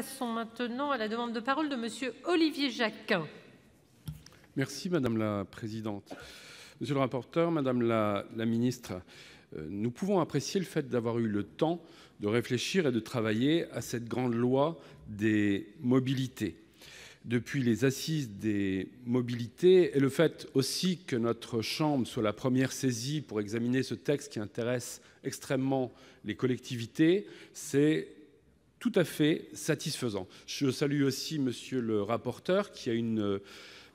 passons maintenant à la demande de parole de Monsieur Olivier Jacquin. Merci madame la présidente, monsieur le rapporteur, madame la, la ministre, euh, nous pouvons apprécier le fait d'avoir eu le temps de réfléchir et de travailler à cette grande loi des mobilités depuis les assises des mobilités et le fait aussi que notre Chambre soit la première saisie pour examiner ce texte qui intéresse extrêmement les collectivités, c'est tout à fait satisfaisant. Je salue aussi monsieur le rapporteur, qui a une euh,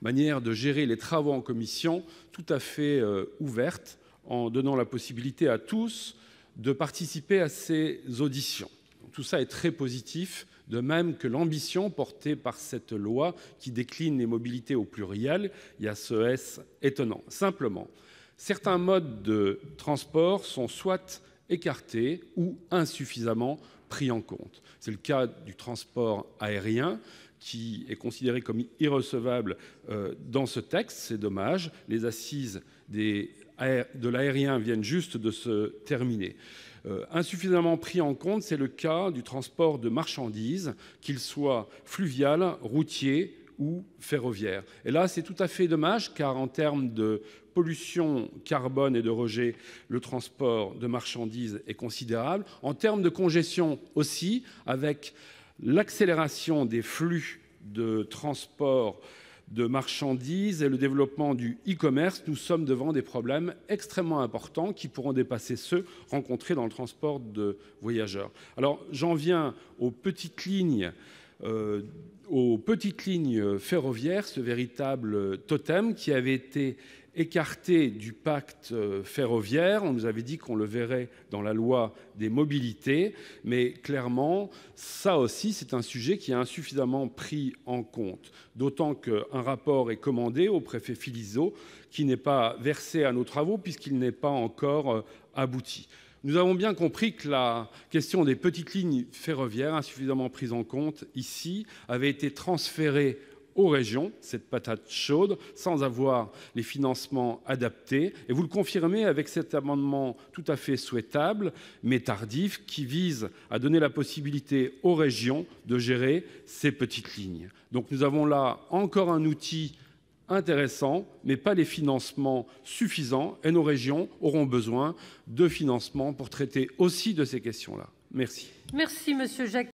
manière de gérer les travaux en commission tout à fait euh, ouverte, en donnant la possibilité à tous de participer à ces auditions. Tout ça est très positif, de même que l'ambition portée par cette loi qui décline les mobilités au pluriel. Il y a ce S étonnant. Simplement, certains modes de transport sont soit écartés ou insuffisamment pris en compte. C'est le cas du transport aérien qui est considéré comme irrecevable euh, dans ce texte, c'est dommage. Les assises de l'aérien viennent juste de se terminer. Euh, insuffisamment pris en compte, c'est le cas du transport de marchandises, qu'il soit fluvial, routier ou ferroviaire. C'est tout à fait dommage, car, en termes de pollution carbone et de rejet le transport de marchandises est considérable. En termes de congestion aussi, avec l'accélération des flux de transport de marchandises et le développement du e-commerce, nous sommes devant des problèmes extrêmement importants qui pourront dépasser ceux rencontrés dans le transport de voyageurs. alors J'en viens aux petites lignes euh, aux petites lignes euh, ferroviaires, ce véritable euh, totem qui avait été écarté du pacte euh, ferroviaire. On nous avait dit qu'on le verrait dans la loi des mobilités, mais clairement, ça aussi, c'est un sujet qui est insuffisamment pris en compte, d'autant qu'un rapport est commandé au préfet Filizot, qui n'est pas versé à nos travaux puisqu'il n'est pas encore abouti. Nous avons bien compris que la question des petites lignes ferroviaires, insuffisamment prise en compte ici, avait été transférée aux régions, cette patate chaude, sans avoir les financements adaptés. Et vous le confirmez avec cet amendement tout à fait souhaitable, mais tardif, qui vise à donner la possibilité aux régions de gérer ces petites lignes. Donc nous avons là encore un outil intéressant, mais pas les financements suffisants. Et Nos régions auront besoin de financements pour traiter aussi de ces questions. là Jacques.